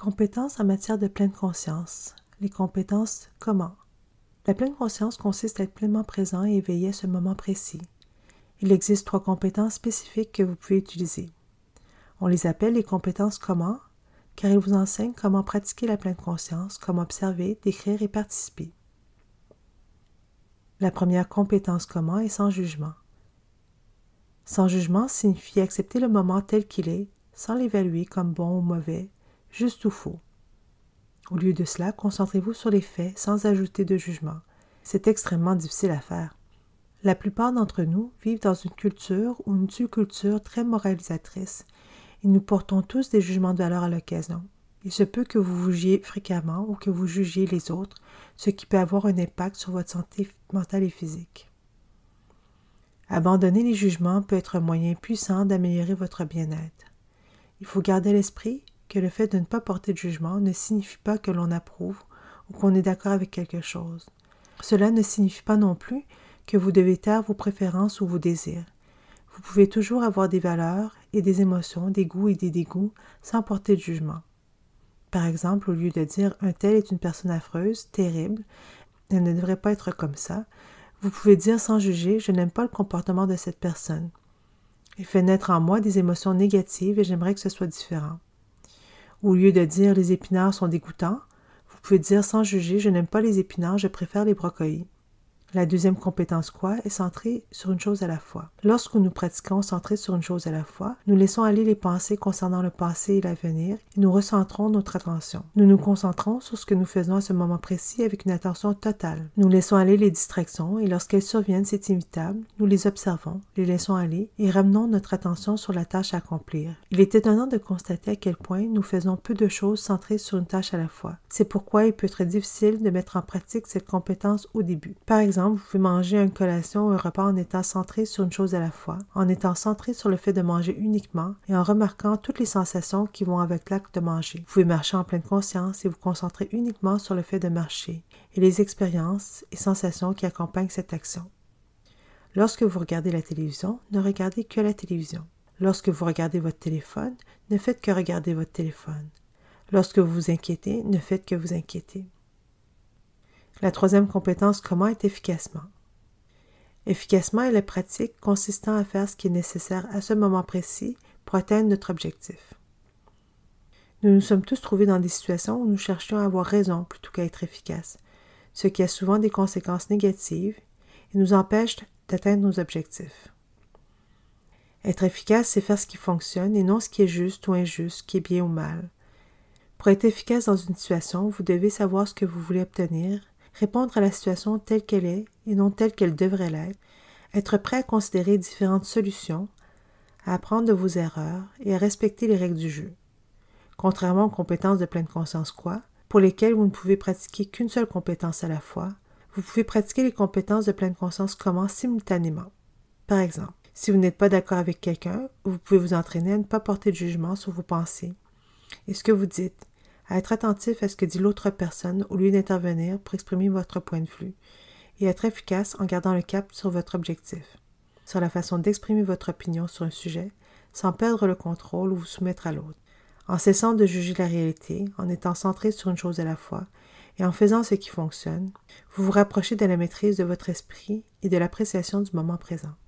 Compétences en matière de pleine conscience. Les compétences comment La pleine conscience consiste à être pleinement présent et éveillé à ce moment précis. Il existe trois compétences spécifiques que vous pouvez utiliser. On les appelle les compétences comment, car elles vous enseignent comment pratiquer la pleine conscience, comment observer, décrire et participer. La première compétence comment est sans jugement. Sans jugement signifie accepter le moment tel qu'il est, sans l'évaluer comme bon ou mauvais, juste ou faux. Au lieu de cela, concentrez-vous sur les faits sans ajouter de jugement. C'est extrêmement difficile à faire. La plupart d'entre nous vivent dans une culture ou une culture très moralisatrice, et nous portons tous des jugements de valeur à l'occasion. Il se peut que vous vous jugiez fréquemment ou que vous jugiez les autres, ce qui peut avoir un impact sur votre santé mentale et physique. Abandonner les jugements peut être un moyen puissant d'améliorer votre bien-être. Il faut garder l'esprit que le fait de ne pas porter de jugement ne signifie pas que l'on approuve ou qu'on est d'accord avec quelque chose. Cela ne signifie pas non plus que vous devez taire vos préférences ou vos désirs. Vous pouvez toujours avoir des valeurs et des émotions, des goûts et des dégoûts sans porter de jugement. Par exemple, au lieu de dire un tel est une personne affreuse, terrible, elle ne devrait pas être comme ça, vous pouvez dire sans juger je n'aime pas le comportement de cette personne. Il fait naître en moi des émotions négatives et j'aimerais que ce soit différent. Au lieu de dire les épinards sont dégoûtants, vous pouvez dire sans juger je n'aime pas les épinards, je préfère les brocolis. La deuxième compétence quoi est centrée sur une chose à la fois. Lorsque nous pratiquons centré sur une chose à la fois, nous laissons aller les pensées concernant le passé et l'avenir et nous recentrons notre attention. Nous nous concentrons sur ce que nous faisons à ce moment précis avec une attention totale. Nous laissons aller les distractions et lorsqu'elles surviennent, c'est inévitable, nous les observons, les laissons aller et ramenons notre attention sur la tâche à accomplir. Il est étonnant de constater à quel point nous faisons peu de choses centrées sur une tâche à la fois. C'est pourquoi il peut être difficile de mettre en pratique cette compétence au début. Par exemple, vous pouvez manger une collation ou un repas en étant centré sur une chose à la fois, en étant centré sur le fait de manger uniquement et en remarquant toutes les sensations qui vont avec l'acte de manger. Vous pouvez marcher en pleine conscience et vous concentrer uniquement sur le fait de marcher et les expériences et sensations qui accompagnent cette action. Lorsque vous regardez la télévision, ne regardez que la télévision. Lorsque vous regardez votre téléphone, ne faites que regarder votre téléphone. Lorsque vous vous inquiétez, ne faites que vous inquiéter. La troisième compétence comment est efficacement. Efficacement est la pratique consistant à faire ce qui est nécessaire à ce moment précis pour atteindre notre objectif. Nous nous sommes tous trouvés dans des situations où nous cherchions à avoir raison plutôt qu'à être efficace, ce qui a souvent des conséquences négatives et nous empêche d'atteindre nos objectifs. Être efficace, c'est faire ce qui fonctionne et non ce qui est juste ou injuste, qui est bien ou mal. Pour être efficace dans une situation, vous devez savoir ce que vous voulez obtenir, répondre à la situation telle qu'elle est et non telle qu'elle devrait l'être, être prêt à considérer différentes solutions, à apprendre de vos erreurs et à respecter les règles du jeu. Contrairement aux compétences de pleine conscience quoi, pour lesquelles vous ne pouvez pratiquer qu'une seule compétence à la fois, vous pouvez pratiquer les compétences de pleine conscience comment simultanément. Par exemple, si vous n'êtes pas d'accord avec quelqu'un, vous pouvez vous entraîner à ne pas porter de jugement sur vos pensées et ce que vous dites, à être attentif à ce que dit l'autre personne au lieu d'intervenir pour exprimer votre point de vue, et être efficace en gardant le cap sur votre objectif, sur la façon d'exprimer votre opinion sur un sujet, sans perdre le contrôle ou vous soumettre à l'autre, en cessant de juger la réalité, en étant centré sur une chose à la fois, et en faisant ce qui fonctionne, vous vous rapprochez de la maîtrise de votre esprit et de l'appréciation du moment présent.